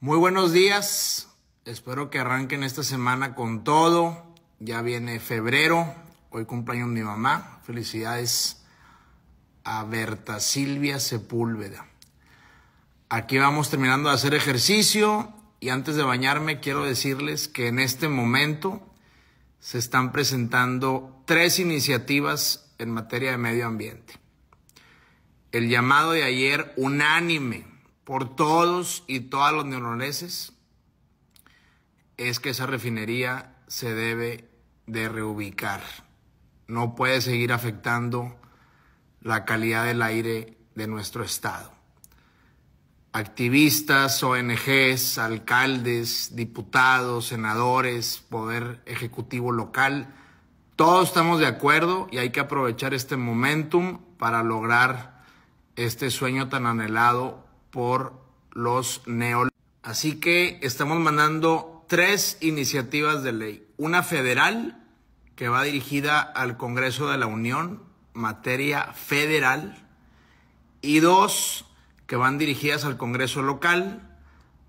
Muy buenos días. Espero que arranquen esta semana con todo. Ya viene febrero. Hoy cumpleaños mi mamá. Felicidades a Berta Silvia Sepúlveda. Aquí vamos terminando de hacer ejercicio y antes de bañarme quiero decirles que en este momento se están presentando tres iniciativas en materia de medio ambiente. El llamado de ayer unánime por todos y todas los neoloneses, es que esa refinería se debe de reubicar. No puede seguir afectando la calidad del aire de nuestro estado. Activistas, ONGs, alcaldes, diputados, senadores, poder ejecutivo local, todos estamos de acuerdo y hay que aprovechar este momentum para lograr este sueño tan anhelado por los neoliberales. Así que estamos mandando tres iniciativas de ley. Una federal que va dirigida al Congreso de la Unión, materia federal, y dos que van dirigidas al Congreso local,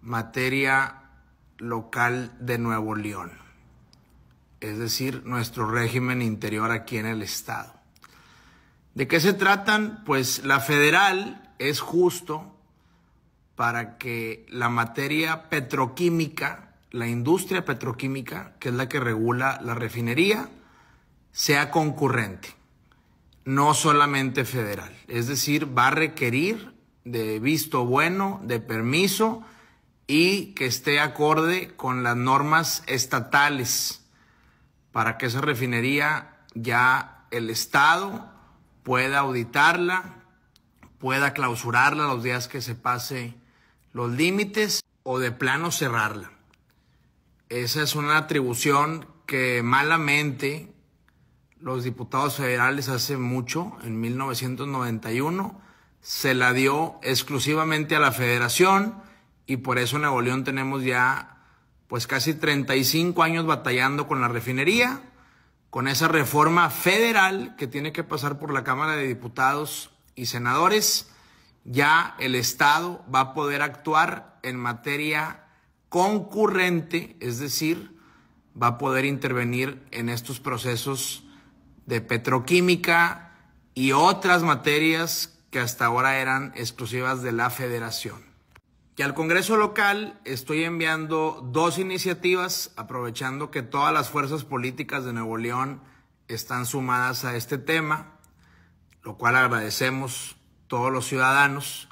materia local de Nuevo León, es decir, nuestro régimen interior aquí en el Estado. ¿De qué se tratan? Pues la federal es justo para que la materia petroquímica, la industria petroquímica, que es la que regula la refinería, sea concurrente, no solamente federal. Es decir, va a requerir de visto bueno, de permiso y que esté acorde con las normas estatales para que esa refinería ya el Estado pueda auditarla, pueda clausurarla los días que se pase los límites o de plano cerrarla. Esa es una atribución que malamente los diputados federales hace mucho, en 1991, se la dio exclusivamente a la federación y por eso en Nuevo León tenemos ya pues casi 35 años batallando con la refinería, con esa reforma federal que tiene que pasar por la Cámara de Diputados y Senadores ya el Estado va a poder actuar en materia concurrente, es decir, va a poder intervenir en estos procesos de petroquímica y otras materias que hasta ahora eran exclusivas de la federación. Y al Congreso local estoy enviando dos iniciativas, aprovechando que todas las fuerzas políticas de Nuevo León están sumadas a este tema, lo cual agradecemos todos los ciudadanos,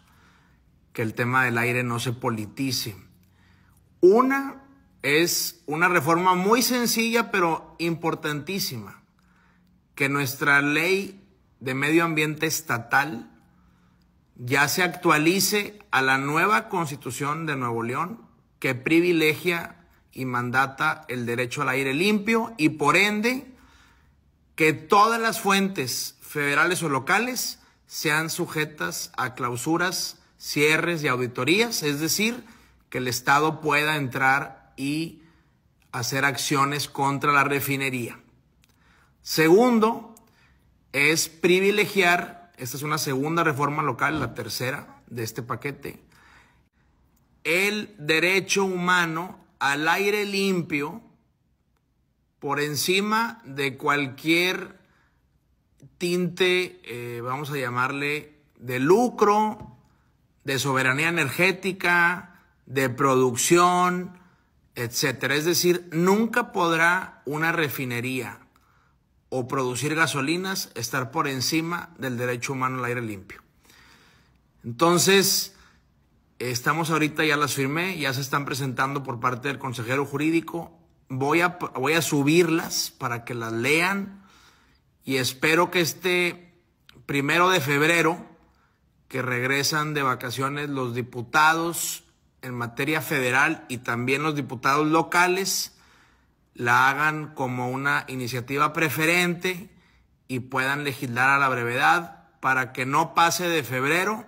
que el tema del aire no se politice. Una es una reforma muy sencilla pero importantísima, que nuestra ley de medio ambiente estatal ya se actualice a la nueva constitución de Nuevo León que privilegia y mandata el derecho al aire limpio y por ende que todas las fuentes federales o locales sean sujetas a clausuras, cierres y auditorías, es decir, que el Estado pueda entrar y hacer acciones contra la refinería. Segundo, es privilegiar, esta es una segunda reforma local, la tercera de este paquete, el derecho humano al aire limpio por encima de cualquier tinte, eh, vamos a llamarle, de lucro, de soberanía energética, de producción, etcétera. Es decir, nunca podrá una refinería o producir gasolinas estar por encima del derecho humano al aire limpio. Entonces, estamos ahorita, ya las firmé, ya se están presentando por parte del consejero jurídico. Voy a, voy a subirlas para que las lean y espero que este primero de febrero, que regresan de vacaciones los diputados en materia federal y también los diputados locales, la hagan como una iniciativa preferente y puedan legislar a la brevedad para que no pase de febrero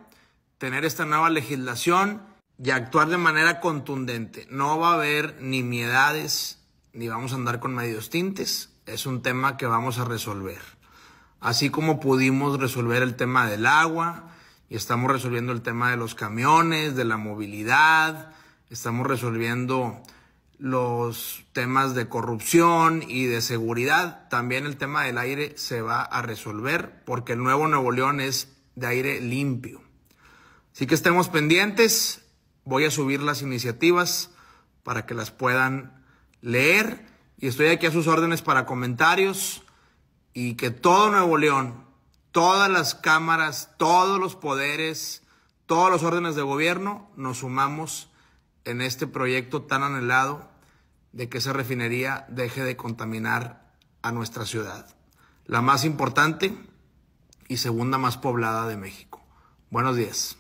tener esta nueva legislación y actuar de manera contundente. No va a haber nimiedades, ni vamos a andar con medios tintes. Es un tema que vamos a resolver. Así como pudimos resolver el tema del agua y estamos resolviendo el tema de los camiones, de la movilidad, estamos resolviendo los temas de corrupción y de seguridad, también el tema del aire se va a resolver porque el nuevo Nuevo León es de aire limpio. Así que estemos pendientes, voy a subir las iniciativas para que las puedan leer y estoy aquí a sus órdenes para comentarios y que todo Nuevo León, todas las cámaras, todos los poderes, todos los órdenes de gobierno nos sumamos en este proyecto tan anhelado de que esa refinería deje de contaminar a nuestra ciudad, la más importante y segunda más poblada de México. Buenos días.